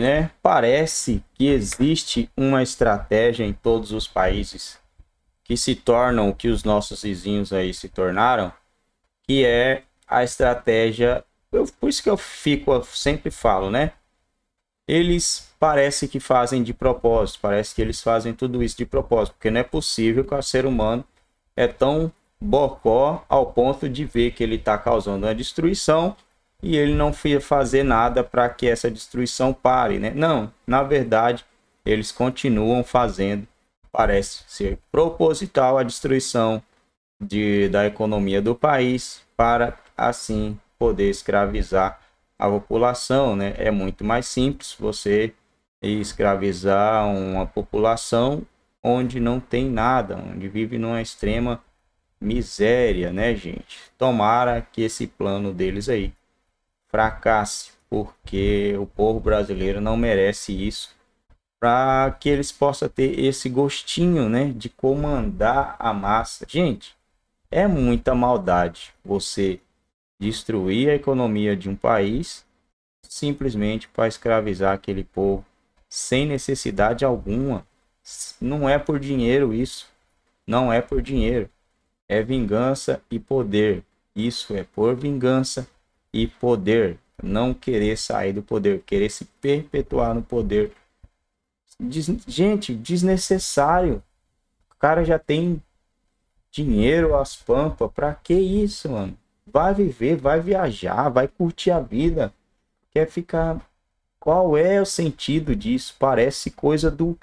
né? Parece que existe uma estratégia em todos os países que se tornam o que os nossos vizinhos aí se tornaram, que é a estratégia. Eu, por isso que eu fico, eu sempre falo, né? Eles parece que fazem de propósito, parece que eles fazem tudo isso de propósito, porque não é possível que o ser humano é tão bocó ao ponto de ver que ele está causando uma destruição e ele não ia fazer nada para que essa destruição pare, né? Não, na verdade, eles continuam fazendo. Parece ser proposital a destruição de, da economia do país para assim poder escravizar a população, né? É muito mais simples você escravizar uma população onde não tem nada, onde vive numa extrema miséria, né, gente? Tomara que esse plano deles aí fracasse, porque o povo brasileiro não merece isso, para que eles possam ter esse gostinho, né, de comandar a massa. Gente, é muita maldade você destruir a economia de um país simplesmente para escravizar aquele povo sem necessidade alguma. Não é por dinheiro isso. Não é por dinheiro. É vingança e poder. Isso é por vingança e poder. Não querer sair do poder, querer se perpetuar no poder. Des... Gente, desnecessário. O cara já tem dinheiro as pampas. Pra que isso, mano? Vai viver, vai viajar, vai curtir a vida. Quer ficar. Qual é o sentido disso? Parece coisa do,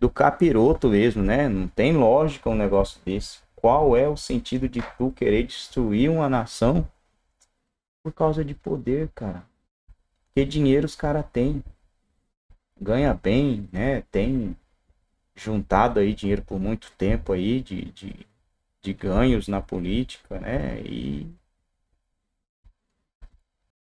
do capiroto mesmo, né? Não tem lógica um negócio desse. Qual é o sentido de tu querer destruir uma nação por causa de poder, cara. Que dinheiro os cara tem. Ganha bem, né? Tem juntado aí dinheiro por muito tempo aí de, de, de ganhos na política, né? E